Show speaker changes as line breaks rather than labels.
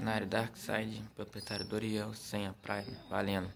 Canário Darkseid, proprietário Doriel, senha Prime, valendo.